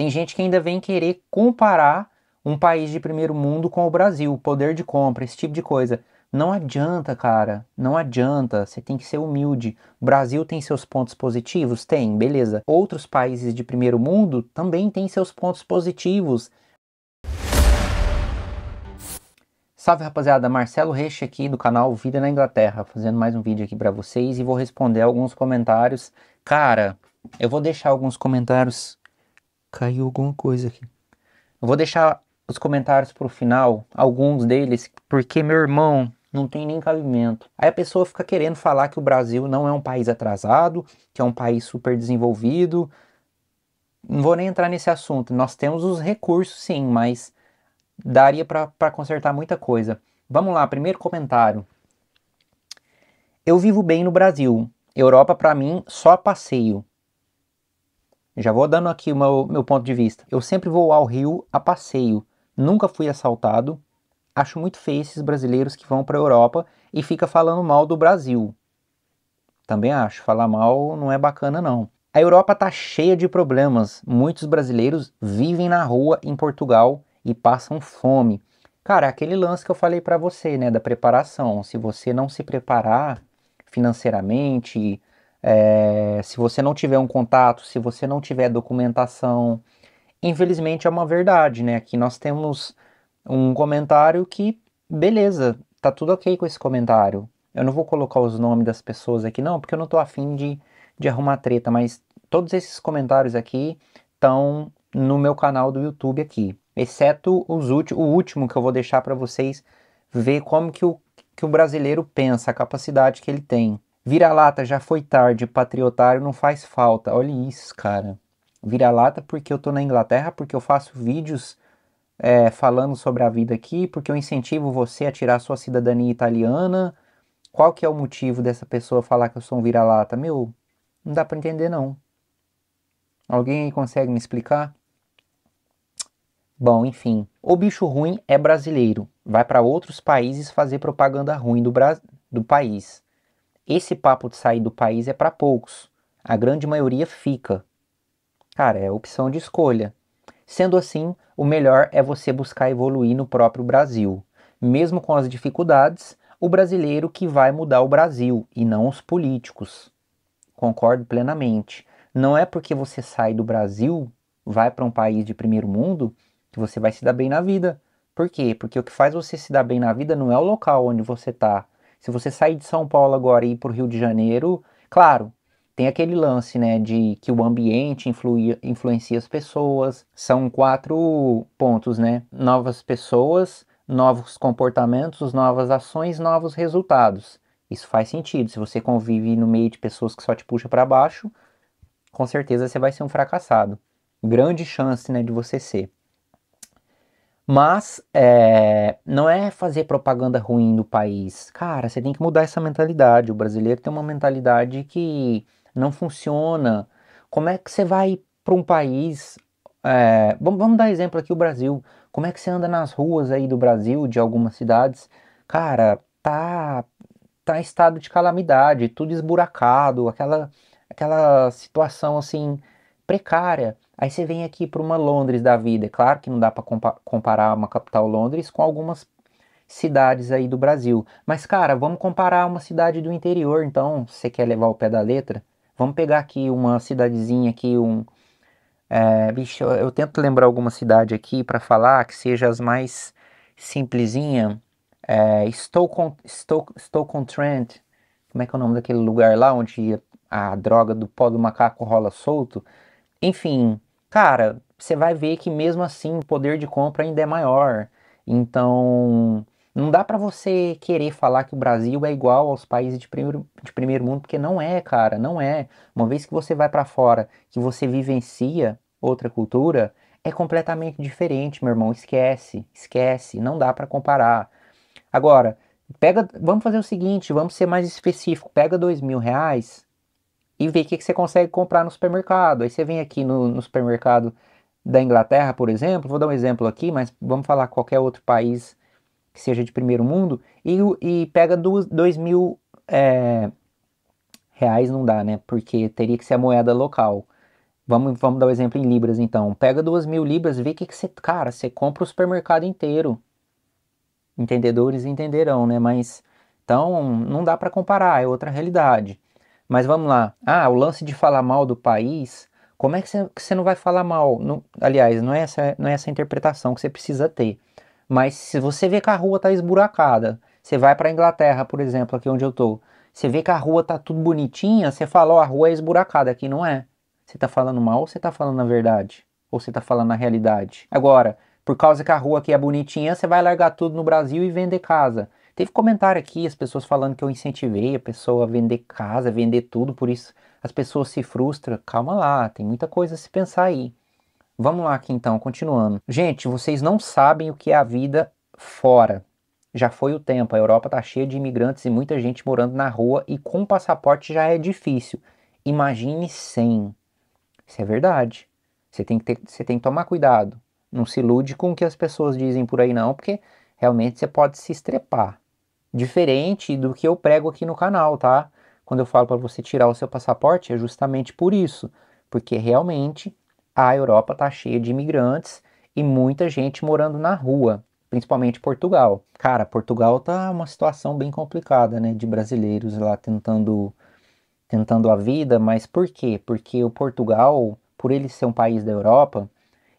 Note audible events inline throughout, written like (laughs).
Tem gente que ainda vem querer comparar um país de primeiro mundo com o Brasil, poder de compra, esse tipo de coisa. Não adianta, cara. Não adianta. Você tem que ser humilde. O Brasil tem seus pontos positivos? Tem, beleza. Outros países de primeiro mundo também têm seus pontos positivos. Salve rapaziada, Marcelo Reche aqui do canal Vida na Inglaterra, fazendo mais um vídeo aqui para vocês e vou responder alguns comentários. Cara, eu vou deixar alguns comentários Caiu alguma coisa aqui. Eu vou deixar os comentários pro final, alguns deles, porque meu irmão não tem nem cabimento. Aí a pessoa fica querendo falar que o Brasil não é um país atrasado, que é um país super desenvolvido. Não vou nem entrar nesse assunto. Nós temos os recursos, sim, mas daria para consertar muita coisa. Vamos lá, primeiro comentário. Eu vivo bem no Brasil. Europa para mim só passeio. Já vou dando aqui o meu, meu ponto de vista. Eu sempre vou ao Rio a passeio, nunca fui assaltado. Acho muito feio esses brasileiros que vão para a Europa e fica falando mal do Brasil. Também acho, falar mal não é bacana não. A Europa tá cheia de problemas. Muitos brasileiros vivem na rua em Portugal e passam fome. Cara, é aquele lance que eu falei para você, né, da preparação. Se você não se preparar financeiramente, é, se você não tiver um contato, se você não tiver documentação, infelizmente é uma verdade, né? Aqui nós temos um comentário que, beleza, tá tudo ok com esse comentário. Eu não vou colocar os nomes das pessoas aqui, não, porque eu não tô afim de, de arrumar treta, mas todos esses comentários aqui estão no meu canal do YouTube aqui, exceto os ulti- o último que eu vou deixar para vocês ver como que o, que o brasileiro pensa, a capacidade que ele tem. Vira-lata, já foi tarde, patriotário não faz falta. Olha isso, cara. Vira-lata porque eu tô na Inglaterra, porque eu faço vídeos é, falando sobre a vida aqui, porque eu incentivo você a tirar sua cidadania italiana. Qual que é o motivo dessa pessoa falar que eu sou um vira-lata? Meu, não dá para entender não. Alguém aí consegue me explicar? Bom, enfim, o bicho ruim é brasileiro, vai para outros países fazer propaganda ruim do, do país. Esse papo de sair do país é para poucos. A grande maioria fica. Cara, é opção de escolha. Sendo assim, o melhor é você buscar evoluir no próprio Brasil. Mesmo com as dificuldades, o brasileiro que vai mudar o Brasil e não os políticos. Concordo plenamente. Não é porque você sai do Brasil, vai para um país de primeiro mundo, que você vai se dar bem na vida. Por quê? Porque o que faz você se dar bem na vida não é o local onde você está, se você sair de São Paulo agora e ir para o Rio de Janeiro, claro, tem aquele lance, né, de que o ambiente influencia as pessoas. São quatro pontos, né? Novas pessoas, novos comportamentos, novas ações, novos resultados. Isso faz sentido. Se você convive no meio de pessoas que só te puxa para baixo, com certeza você vai ser um fracassado. Grande chance, né, de você ser. Mas é, não é fazer propaganda ruim no país. Cara, você tem que mudar essa mentalidade. O brasileiro tem uma mentalidade que não funciona. Como é que você vai para um país. É, vamos, vamos dar exemplo aqui: o Brasil. Como é que você anda nas ruas aí do Brasil, de algumas cidades? Cara, tá, tá em estado de calamidade, tudo esburacado, aquela, aquela situação assim precária. Aí você vem aqui para uma Londres da vida. É claro que não dá para comparar uma capital Londres com algumas cidades aí do Brasil. Mas, cara, vamos comparar uma cidade do interior, então, se você quer levar o pé da letra. Vamos pegar aqui uma cidadezinha aqui, um... É, bicho, eu, eu tento lembrar alguma cidade aqui para falar que seja as mais simplesinha. É, com, estou, estou com trent como é que é o nome daquele lugar lá onde a droga do pó do macaco rola solto? Enfim, cara, você vai ver que mesmo assim o poder de compra ainda é maior. Então, não dá para você querer falar que o Brasil é igual aos países de primeiro, de primeiro mundo, porque não é, cara, não é. Uma vez que você vai para fora, que você vivencia outra cultura, é completamente diferente, meu irmão. Esquece, esquece, não dá para comparar. Agora, pega, vamos fazer o seguinte, vamos ser mais específico. Pega dois mil reais, e ver o que, que você consegue comprar no supermercado. Aí você vem aqui no, no supermercado da Inglaterra, por exemplo, vou dar um exemplo aqui, mas vamos falar qualquer outro país que seja de primeiro mundo, e, e pega do, dois mil é, reais não dá, né? Porque teria que ser a moeda local. Vamos, vamos dar o um exemplo em libras, então. Pega duas mil libras, vê que, que você... Cara, você compra o supermercado inteiro. Entendedores entenderão, né? Mas, então, não dá para comparar, é outra realidade. Mas vamos lá. Ah, o lance de falar mal do país. Como é que você não vai falar mal? aliás, não é, essa, não é essa interpretação que você precisa ter. Mas se você vê que a rua está esburacada, você vai para a Inglaterra, por exemplo, aqui onde eu tô, você vê que a rua tá tudo bonitinha, você fala, ó, oh, a rua é esburacada, aqui não é. Você tá falando mal ou você tá falando a verdade? Ou você tá falando a realidade? Agora, por causa que a rua aqui é bonitinha, você vai largar tudo no Brasil e vender casa. Teve comentário aqui, as pessoas falando que eu incentivei a pessoa a vender casa, vender tudo, por isso as pessoas se frustram. Calma lá, tem muita coisa a se pensar aí. Vamos lá aqui então, continuando. Gente, vocês não sabem o que é a vida fora. Já foi o tempo, a Europa tá cheia de imigrantes e muita gente morando na rua e com passaporte já é difícil. Imagine sem. Isso é verdade. Você tem que, ter, você tem que tomar cuidado. Não se ilude com o que as pessoas dizem por aí não, porque realmente você pode se estrepar diferente do que eu prego aqui no canal, tá? Quando eu falo para você tirar o seu passaporte, é justamente por isso, porque realmente a Europa tá cheia de imigrantes e muita gente morando na rua, principalmente Portugal. Cara, Portugal tá uma situação bem complicada, né, de brasileiros lá tentando tentando a vida, mas por quê? Porque o Portugal, por ele ser um país da Europa,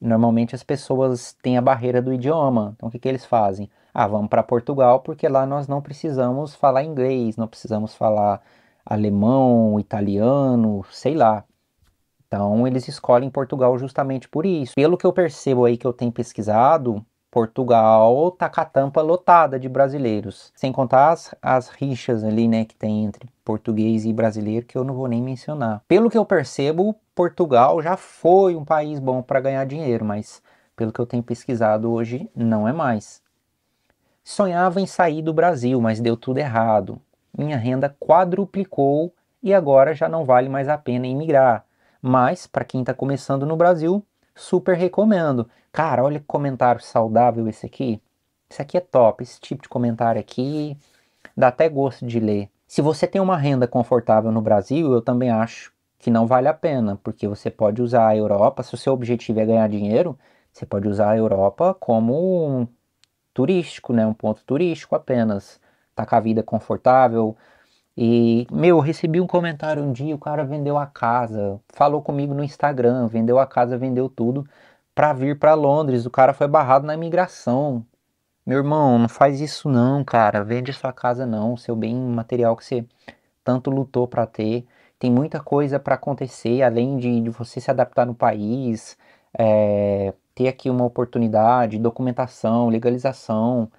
Normalmente as pessoas têm a barreira do idioma, então o que, que eles fazem? Ah, vamos para Portugal porque lá nós não precisamos falar inglês, não precisamos falar alemão, italiano, sei lá. Então eles escolhem Portugal justamente por isso. Pelo que eu percebo aí que eu tenho pesquisado, Portugal tá com a tampa lotada de brasileiros, sem contar as, as rixas ali, né, que tem entre português e brasileiro que eu não vou nem mencionar. Pelo que eu percebo, Portugal já foi um país bom para ganhar dinheiro, mas pelo que eu tenho pesquisado hoje, não é mais. Sonhava em sair do Brasil, mas deu tudo errado. Minha renda quadruplicou e agora já não vale mais a pena emigrar. Mas, para quem está começando no Brasil, super recomendo. Cara, olha que comentário saudável esse aqui. Isso aqui é top, esse tipo de comentário aqui dá até gosto de ler. Se você tem uma renda confortável no Brasil, eu também acho que não vale a pena, porque você pode usar a Europa, se o seu objetivo é ganhar dinheiro, você pode usar a Europa como um turístico, né, um ponto turístico apenas. Tá com a vida confortável, e, meu, recebi um comentário um dia, o cara vendeu a casa, falou comigo no Instagram, vendeu a casa, vendeu tudo para vir para Londres. O cara foi barrado na imigração. Meu irmão, não faz isso não, cara. Vende sua casa não, seu bem material que você tanto lutou para ter. Tem muita coisa para acontecer, além de, de, você se adaptar no país, é, ter aqui uma oportunidade, documentação, legalização,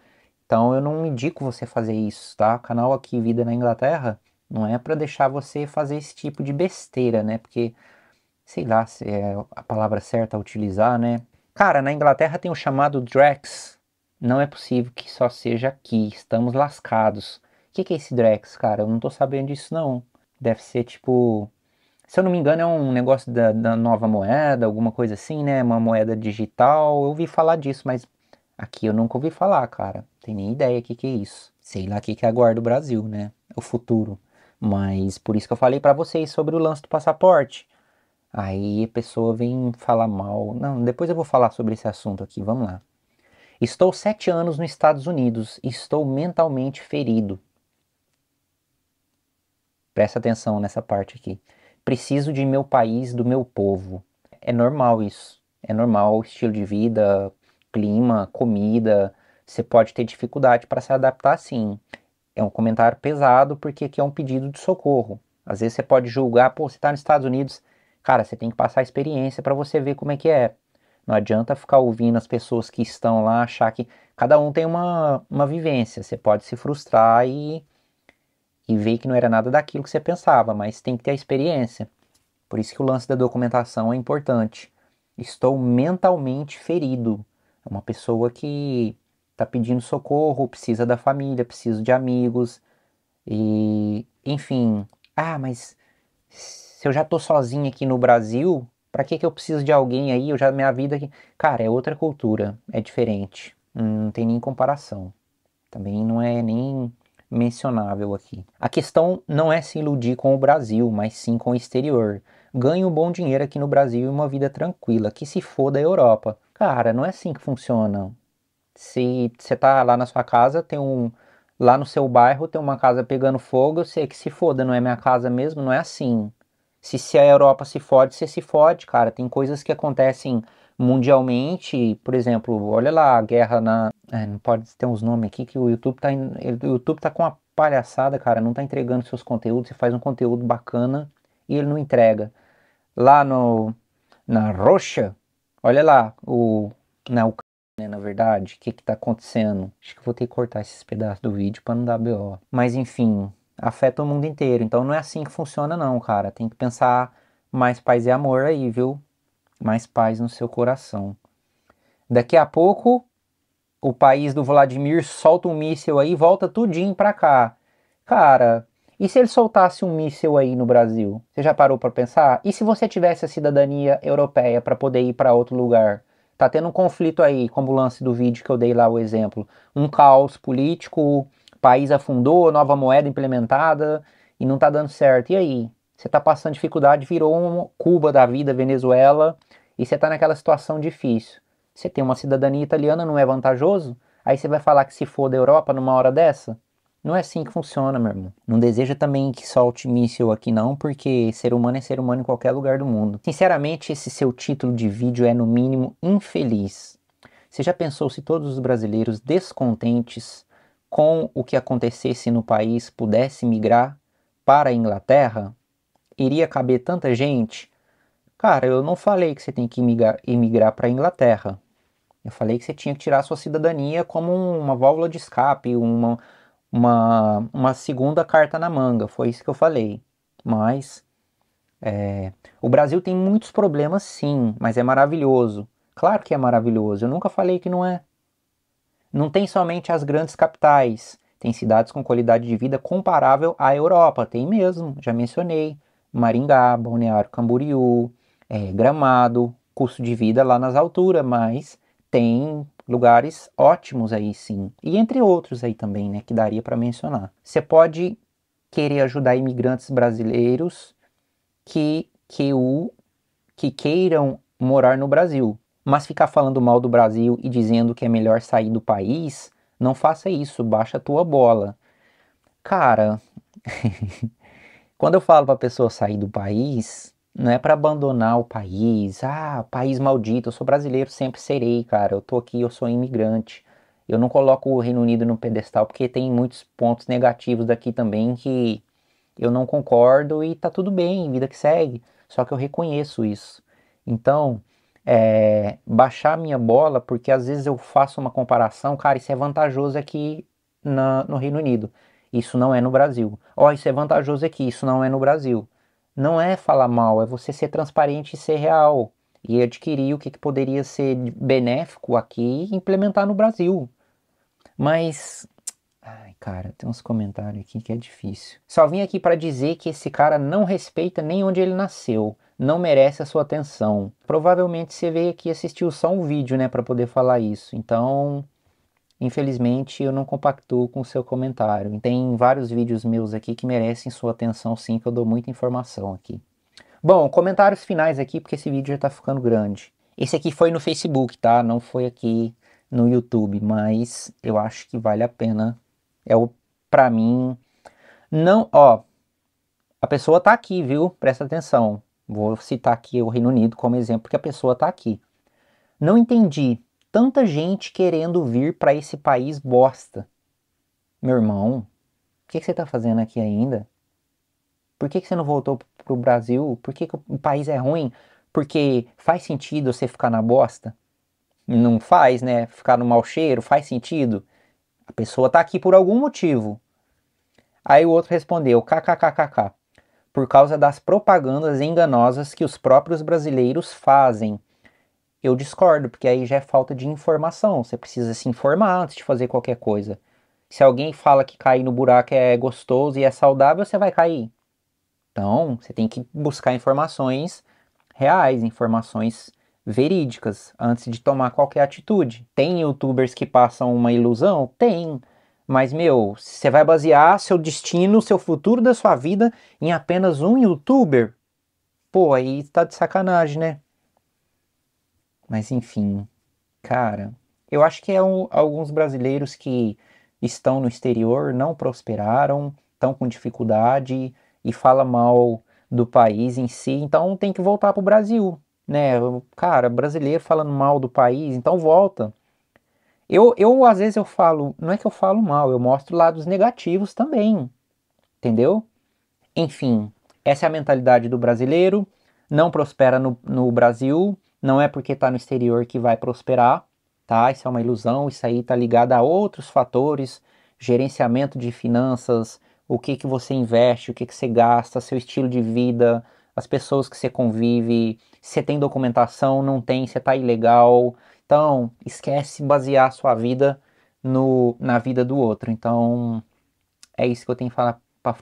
então eu não indico você fazer isso, tá? O canal aqui Vida na Inglaterra não é para deixar você fazer esse tipo de besteira, né? Porque sei lá se é a palavra certa a utilizar, né? Cara, na Inglaterra tem o chamado Drex. Não é possível que só seja aqui. Estamos lascados. O que, que é esse Drex, cara? Eu não tô sabendo disso, não. Deve ser tipo. Se eu não me engano, é um negócio da, da nova moeda, alguma coisa assim, né? Uma moeda digital. Eu ouvi falar disso, mas Aqui eu nunca ouvi falar, cara. Tem nem ideia o que, que é isso. Sei lá o que, que é aguarda o Brasil, né? O futuro. Mas por isso que eu falei para vocês sobre o lance do passaporte. Aí a pessoa vem falar mal. Não, depois eu vou falar sobre esse assunto aqui. Vamos lá. Estou sete anos nos Estados Unidos e estou mentalmente ferido. Presta atenção nessa parte aqui. Preciso de meu país, do meu povo. É normal isso. É normal o estilo de vida, clima, comida, você pode ter dificuldade para se adaptar sim. É um comentário pesado porque aqui é um pedido de socorro. Às vezes você pode julgar, pô, você está nos Estados Unidos, cara, você tem que passar a experiência para você ver como é que é. Não adianta ficar ouvindo as pessoas que estão lá, achar que cada um tem uma, uma vivência. Você pode se frustrar e, e ver que não era nada daquilo que você pensava, mas tem que ter a experiência. Por isso que o lance da documentação é importante. Estou mentalmente ferido uma pessoa que está pedindo socorro, precisa da família, precisa de amigos. E, enfim, ah, mas se eu já tô sozinho aqui no Brasil, para que que eu preciso de alguém aí? Eu já minha vida aqui, cara, é outra cultura, é diferente. Não tem nem comparação. Também não é nem mencionável aqui. A questão não é se iludir com o Brasil, mas sim com o exterior. Ganho um bom dinheiro aqui no Brasil e uma vida tranquila, que se foda a Europa. Cara, não é assim que funciona. Se você tá lá na sua casa, tem um. Lá no seu bairro tem uma casa pegando fogo, eu sei que se foda, não é minha casa mesmo, não é assim. Se, se a Europa se fode, você se fode, cara. Tem coisas que acontecem mundialmente, por exemplo, olha lá a guerra na. É, não pode ter uns nomes aqui que o YouTube tá, in... o YouTube tá com uma palhaçada, cara. Não tá entregando seus conteúdos. Você faz um conteúdo bacana e ele não entrega. Lá no, na Rocha, Olha lá, o na né, Ucrânia, né, na verdade, o que está acontecendo? Acho que vou ter que cortar esses pedaços do vídeo para não dar BO. Mas enfim, afeta o mundo inteiro. Então não é assim que funciona não, cara. Tem que pensar mais paz e amor aí, viu? Mais paz no seu coração. Daqui a pouco, o país do Vladimir solta um míssil aí e volta tudinho para cá. Cara, e se ele soltasse um míssil aí no Brasil? Você já parou para pensar? E se você tivesse a cidadania europeia para poder ir para outro lugar? Tá tendo um conflito aí, como o lance do vídeo que eu dei lá o exemplo. Um caos político, país afundou, nova moeda implementada e não tá dando certo. E aí? Você tá passando dificuldade, virou um Cuba da vida, Venezuela, e você tá naquela situação difícil. Você tem uma cidadania italiana, não é vantajoso? Aí você vai falar que se for da Europa numa hora dessa? Não é assim que funciona, meu irmão. Não deseja também que solte míssil aqui, não, porque ser humano é ser humano em qualquer lugar do mundo. Sinceramente, esse seu título de vídeo é, no mínimo, infeliz. Você já pensou se todos os brasileiros descontentes com o que acontecesse no país pudesse migrar para a Inglaterra? Iria caber tanta gente? Cara, eu não falei que você tem que emigrar para a Inglaterra. Eu falei que você tinha que tirar sua cidadania como uma válvula de escape, uma, uma, uma segunda carta na manga, foi isso que eu falei. Mas é, o Brasil tem muitos problemas, sim, mas é maravilhoso. Claro que é maravilhoso, eu nunca falei que não é. Não tem somente as grandes capitais, tem cidades com qualidade de vida comparável à Europa, tem mesmo, já mencionei. Maringá, Balneário Camboriú, é, Gramado, custo de vida lá nas alturas, mas tem lugares ótimos aí sim. E entre outros aí também, né, que daria para mencionar. Você pode querer ajudar imigrantes brasileiros que que o que queiram morar no Brasil, mas ficar falando mal do Brasil e dizendo que é melhor sair do país, não faça isso, baixa a tua bola. Cara, (laughs) quando eu falo para pessoa sair do país, não é para abandonar o país. Ah, país maldito, eu sou brasileiro, sempre serei, cara. Eu tô aqui, eu sou imigrante. Eu não coloco o Reino Unido no pedestal porque tem muitos pontos negativos daqui também que eu não concordo e tá tudo bem, vida que segue. Só que eu reconheço isso. Então, é, baixar minha bola, porque às vezes eu faço uma comparação, cara, isso é vantajoso aqui na, no Reino Unido, isso não é no Brasil. Ó, oh, isso é vantajoso aqui, isso não é no Brasil não é falar mal, é você ser transparente e ser real. E adquirir o que, que poderia ser benéfico aqui e implementar no Brasil. Mas. Ai, cara, tem uns comentários aqui que é difícil. Só vim aqui para dizer que esse cara não respeita nem onde ele nasceu. Não merece a sua atenção. Provavelmente você veio aqui assistiu só um vídeo, né, para poder falar isso. Então, Infelizmente, eu não compactuo com o seu comentário. Tem vários vídeos meus aqui que merecem sua atenção, sim, que eu dou muita informação aqui. Bom, comentários finais aqui, porque esse vídeo já tá ficando grande. Esse aqui foi no Facebook, tá? Não foi aqui no YouTube, mas eu acho que vale a pena. É o para mim não, ó. A pessoa tá aqui, viu? Presta atenção. Vou citar aqui o Reino Unido como exemplo, porque a pessoa tá aqui. Não entendi tanta gente querendo vir para esse país bosta. Meu irmão, o que, que, você está fazendo aqui ainda? Por que, que você não voltou pro Brasil? Por que, que o país é ruim? Porque faz sentido você ficar na bosta? Não faz, né? Ficar no mau cheiro faz sentido? A pessoa está aqui por algum motivo. Aí o outro respondeu: kkkk. Por causa das propagandas enganosas que os próprios brasileiros fazem eu discordo, porque aí já é falta de informação. Você precisa se informar antes de fazer qualquer coisa. Se alguém fala que cair no buraco é gostoso e é saudável, você vai cair. Então, você tem que buscar informações reais, informações verídicas, antes de tomar qualquer atitude. Tem youtubers que passam uma ilusão? Tem. Mas, meu, você vai basear seu destino, seu futuro da sua vida em apenas um youtuber? Pô, aí tá de sacanagem, né? Mas enfim, cara, eu acho que é um, alguns brasileiros que estão no exterior, não prosperaram, estão com dificuldade e fala mal do país em si, então tem que voltar pro Brasil, né? Cara, brasileiro falando mal do país, então volta. Eu, eu às vezes eu falo, não é que eu falo mal, eu mostro lados negativos também, entendeu? Enfim, essa é a mentalidade do brasileiro, não prospera no, no Brasil, não é porque está no exterior que vai prosperar, tá? Isso é uma ilusão, isso aí está ligado a outros fatores, gerenciamento de finanças, o que, que você investe, o que, que você gasta, seu estilo de vida, as pessoas que você convive, se tem documentação, não tem, você está ilegal. Então, esquece basear a sua vida no, na vida do outro. Então, é isso que eu tenho que falar para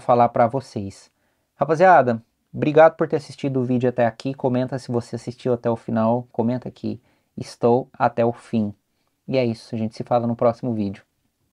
falar para vocês. Rapaziada, Obrigado por ter assistido o vídeo até aqui. Comenta se você assistiu até o final. Comenta aqui. Estou até o fim. E é isso. A gente se fala no próximo vídeo.